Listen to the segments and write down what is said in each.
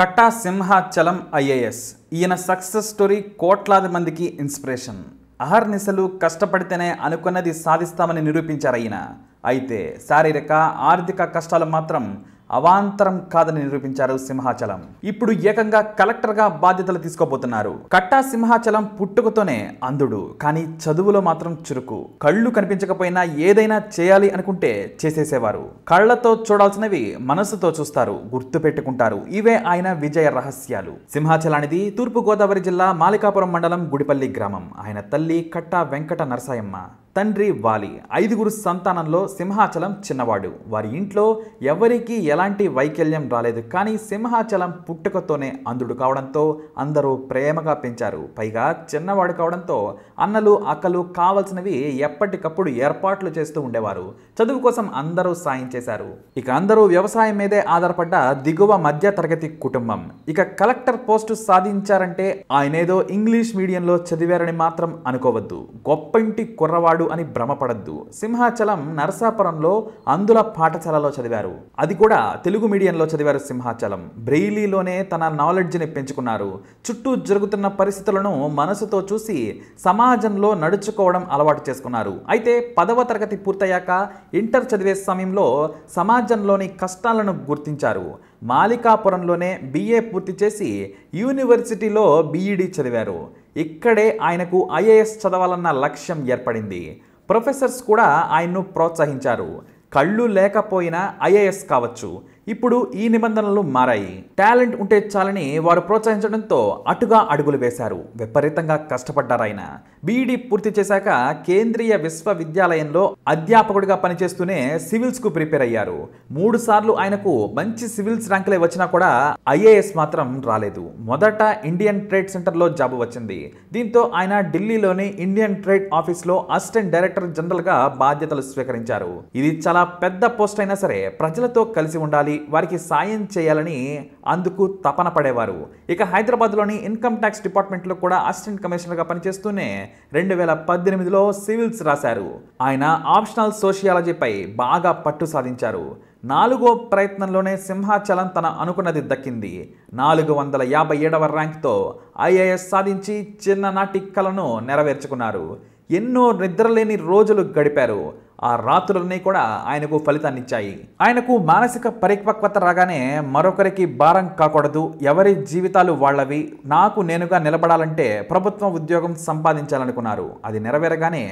కట్టా Simhachalam IAS ఈయన success story కోట్లాది మందికి ఇన్స్పిరేషన్ అహర్నిశలు కష్టపడితేనే అనుకున్నది సాధిస్తామని నిరూపించారు ఈయన అయితే శారీరక ఆర్థిక కష్టాలు మాత్రం అవాంతరం కాదని నిరూపించారు సింహాచలం ఇప్పుడు ఏకంగా కలెక్టర్గా బాధ్యతలు తీసుకోబోతున్నారు కట్టా సింహాచలం పుట్టుకతోనే అందుడు కానీ చదువులో మాత్రం చురుకు కళ్ళు కనిపించకపోయినా ఏదైనా చేయాలి అనుకుంటే చేసేసేవారు కళ్ళతో చూడాల్సినవి మనస్సుతో చూస్తారు గుర్తు పెట్టుకుంటారు ఇవే ఆయన విజయ రహస్యాలు సింహాచలానిది తూర్పుగోదావరి జిల్లా మాలికాపురం మండలం గుడిపల్లి గ్రామం ఆయన తల్లి కట్టా వెంకట నరసాయమ్మ తండ్రి వాలి ఐదుగురు సంతానంలో సింహాచలం చిన్నవాడు వారి ఇంట్లో ఎవరికీ ఎలాంటి వైకల్యం రాలేదు కానీ సింహాచలం పుట్టుకతోనే అంధుడు కావడంతో అందరూ ప్రేమగా పెంచారు పైగా చిన్నవాడు కావడంతో అన్నలు అక్కలు కావలసినవి ఎప్పటికప్పుడు ఏర్పాట్లు చేస్తూ ఉండేవారు చదువు కోసం అందరూ సాయం చేశారు ఇక అందరూ వ్యవసాయం మీదే ఆధారపడ్డ దిగువ మధ్య తరగతి కుటుంబం ఇక కలెక్టర్ పోస్టు సాధించారంటే ఆయనేదో ఇంగ్లీష్ మీడియంలో చదివారని మాత్రం అనుకోవద్దు గొప్పంటి కుర్రవాడు చదివాడు అని భ్రమపడద్దు సింహాచలం నరసాపురంలో అందుల పాఠశాలలో చదివారు అది కూడా తెలుగు మీడియంలో చదివారు సింహాచలం బ్రెయిలీలోనే తన నాలెడ్జ్ని పెంచుకున్నారు చుట్టూ జరుగుతున్న పరిస్థితులను మనసుతో చూసి సమాజంలో నడుచుకోవడం అలవాటు చేసుకున్నారు అయితే పదవ తరగతి పూర్తయ్యాక ఇంటర్ చదివే సమయంలో సమాజంలోని కష్టాలను గుర్తించారు మాలికాపురంలోనే బీఏ పూర్తి చేసి యూనివర్సిటీలో బీఈడీ e చదివారు ఇక్కడే ఆయనకు ఐఏఎస్ చదవాలన్న లక్ష్యం ఏర్పడింది ప్రొఫెసర్స్ కూడా ఆయన్ను ప్రోత్సహించారు కళ్ళు లేకపోయినా ఐఏఎస్ కావచ్చు ఇప్పుడు ఈ నిబంధనలు మారాయి టాలెంట్ ఉంటే చాలని వారు ప్రోత్సహించడంతో అటుగా అడుగులు వేశారు విపరీతంగా కష్టపడ్డారాయన బీఈడీ పూర్తి చేశాక కేంద్రీయ విశ్వవిద్యాలయంలో అధ్యాపకుడిగా పనిచేస్తూనే సివిల్స్ కు ప్రిపేర్ అయ్యారు మూడు సార్లు ఆయనకు మంచి సివిల్స్ ర్యాంకులే వచ్చినా కూడా ఐఏఎస్ మాత్రం రాలేదు మొదట ఇండియన్ ట్రేడ్ సెంటర్లో జాబ్ వచ్చింది దీంతో ఆయన ఢిల్లీలోని ఇండియన్ ట్రేడ్ లో అసిస్టెంట్ డైరెక్టర్ జనరల్గా బాధ్యతలు స్వీకరించారు ఇది చాలా పెద్ద పోస్ట్ అయినా సరే ప్రజలతో కలిసి ఉండాలి వారికి సాయం చేయాలని అందుకు తపన పడేవారు ఇక హైదరాబాద్లోని ఇన్కమ్ ట్యాక్స్ డిపార్ట్మెంట్లో కూడా అసిస్టెంట్ కమిషనర్గా పనిచేస్తూనే రెండు వేల పద్దెనిమిదిలో సివిల్స్ రాశారు ఆయన ఆప్షనల్ సోషియాలజీపై బాగా పట్టు సాధించారు నాలుగో ప్రయత్నంలోనే సింహాచలం తన అనుకున్నది దక్కింది నాలుగు వందల యాభై ఏడవ ర్యాంక్తో ఐఏఎస్ సాధించి చిన్ననాటి కలను నెరవేర్చుకున్నారు ఎన్నో నిద్రలేని రోజులు గడిపారు ఆ రాత్రులన్నీ కూడా ఆయనకు ఫలితాన్నిచ్చాయి ఆయనకు మానసిక పరిపక్వత రాగానే మరొకరికి భారం కాకూడదు ఎవరి జీవితాలు వాళ్ళవి నాకు నేనుగా నిలబడాలంటే ప్రభుత్వ ఉద్యోగం సంపాదించాలనుకున్నారు అది నెరవేరగానే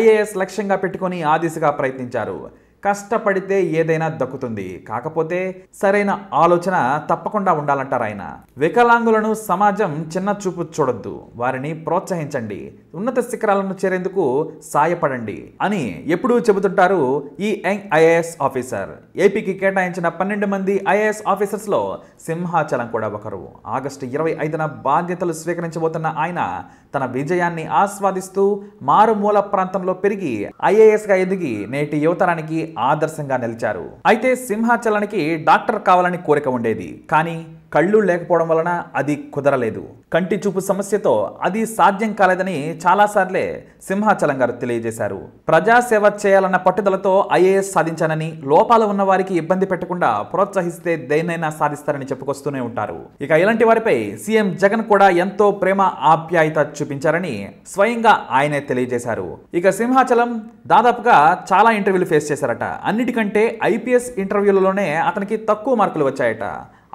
ఐఏఎస్ లక్ష్యంగా పెట్టుకొని ఆ దిశగా ప్రయత్నించారు కష్టపడితే ఏదైనా దక్కుతుంది కాకపోతే సరైన ఆలోచన తప్పకుండా ఉండాలంటారు ఆయన వికలాంగులను సమాజం చిన్న చూపు చూడొద్దు వారిని ప్రోత్సహించండి ఉన్నత శిఖరాలను చేరేందుకు సాయపడండి అని ఎప్పుడూ చెబుతుంటారు ఈ యంగ్ ఐఏఎస్ ఆఫీసర్ ఏపీకి కేటాయించిన పన్నెండు మంది ఐఏఎస్ ఆఫీసర్స్లో సింహాచలం కూడా ఒకరు ఆగస్టు ఇరవై ఐదున బాధ్యతలు స్వీకరించబోతున్న ఆయన తన విజయాన్ని ఆస్వాదిస్తూ మారుమూల ప్రాంతంలో పెరిగి ఐఏఎస్గా ఎదిగి నేటి యువతరానికి ఆదర్శంగా నిలిచారు అయితే సింహాచలానికి డాక్టర్ కావాలని కోరిక ఉండేది కానీ కళ్ళు లేకపోవడం వలన అది కుదరలేదు కంటి చూపు సమస్యతో అది సాధ్యం కాలేదని చాలాసార్లే సింహాచలం గారు తెలియజేశారు ప్రజాసేవ చేయాలన్న పట్టుదలతో ఐఏఎస్ సాధించానని లోపాలు ఉన్న వారికి ఇబ్బంది పెట్టకుండా ప్రోత్సహిస్తే దేన్నైనా సాధిస్తారని చెప్పుకొస్తూనే ఉంటారు ఇక ఇలాంటి వారిపై సీఎం జగన్ కూడా ఎంతో ప్రేమ ఆప్యాయత చూపించారని స్వయంగా ఆయనే తెలియజేశారు ఇక సింహాచలం దాదాపుగా చాలా ఇంటర్వ్యూలు ఫేస్ చేశారట అన్నిటికంటే ఐపీఎస్ ఇంటర్వ్యూలలోనే అతనికి తక్కువ మార్కులు వచ్చాయట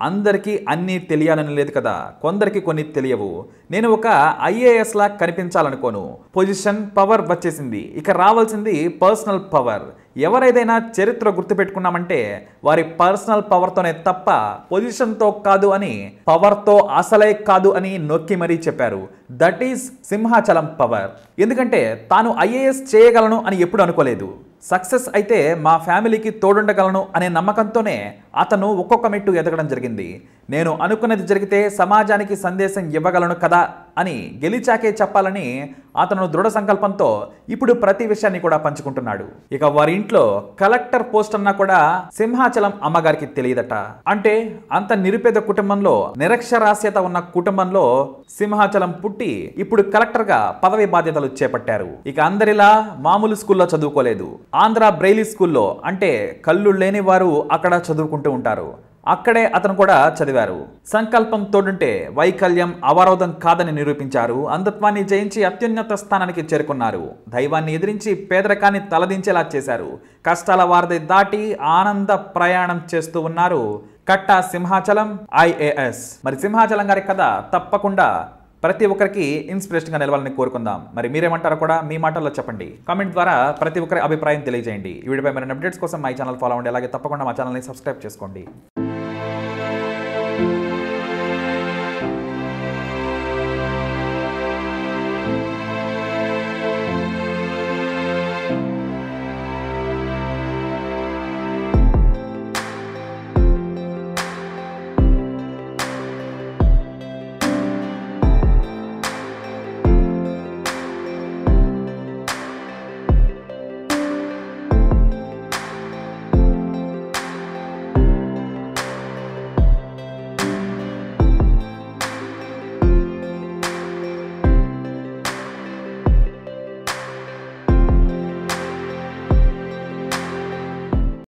అందరికీ అన్నీ తెలియాలని లేదు కదా కొందరికి కొన్ని తెలియవు నేను ఒక ఐఏఎస్ లా కనిపించాలనుకోను పొజిషన్ పవర్ వచ్చేసింది ఇక రావాల్సింది పర్సనల్ పవర్ ఎవరైదైనా చరిత్ర గుర్తుపెట్టుకున్నామంటే వారి పర్సనల్ పవర్తోనే తప్ప పొజిషన్తో కాదు అని పవర్తో అసలే కాదు అని నొక్కి మరీ చెప్పారు దట్ ఈస్ సింహాచలం పవర్ ఎందుకంటే తాను ఐఏఎస్ చేయగలను అని ఎప్పుడు అనుకోలేదు సక్సెస్ అయితే మా ఫ్యామిలీకి తోడుండగలను అనే నమ్మకంతోనే అతను ఒక్కొక్క మెట్టు ఎదగడం జరిగింది నేను అనుకున్నది జరిగితే సమాజానికి సందేశం ఇవ్వగలను కదా అని గెలిచాకే చెప్పాలని అతను దృఢ సంకల్పంతో ఇప్పుడు ప్రతి విషయాన్ని కూడా పంచుకుంటున్నాడు ఇక వారి ఇంట్లో కలెక్టర్ పోస్ట్ అన్నా కూడా సింహాచలం అమ్మగారికి తెలియదట అంటే అంత నిరుపేద కుటుంబంలో నిరక్షరాస్యత ఉన్న కుటుంబంలో సింహాచలం పుట్టి ఇప్పుడు కలెక్టర్గా పదవి బాధ్యతలు చేపట్టారు ఇక అందరిలా మామూలు స్కూల్లో చదువుకోలేదు ఆంధ్ర బ్రెయిలీ స్కూల్లో అంటే కళ్ళు లేని వారు అక్కడ చదువుకుంటూ ఉంటారు అక్కడే అతను కూడా చదివారు సంకల్పం తోడుంటే వైకల్యం అవరోధం కాదని నిరూపించారు అంధత్వాన్ని జయించి అత్యున్నత స్థానానికి చేరుకున్నారు దైవాన్ని ఎదిరించి పేదరికాన్ని తలదించేలా చేశారు కష్టాల వారిది దాటి ఆనంద ప్రయాణం చేస్తూ ఉన్నారు కట్టా సింహాచలం ఐఏఎస్ మరి సింహాచలం గారి కథ తప్పకుండా ప్రతి ఒక్కరికి ఇన్స్పిరేషన్గా నిలవాలని కోరుకుందాం మరి మీరేమంటారో కూడా మీ మాటల్లో చెప్పండి కామెంట్ ద్వారా ప్రతి ఒక్కరి అభిప్రాయం తెలియజేయండి వీడిపై మరిన్ని అప్డేట్స్ కోసం మై ఛానల్ ఫాలో అవ్వండి అలాగే తప్పకుండా మా ఛానల్ని సబ్స్క్రైబ్ చేసుకోండి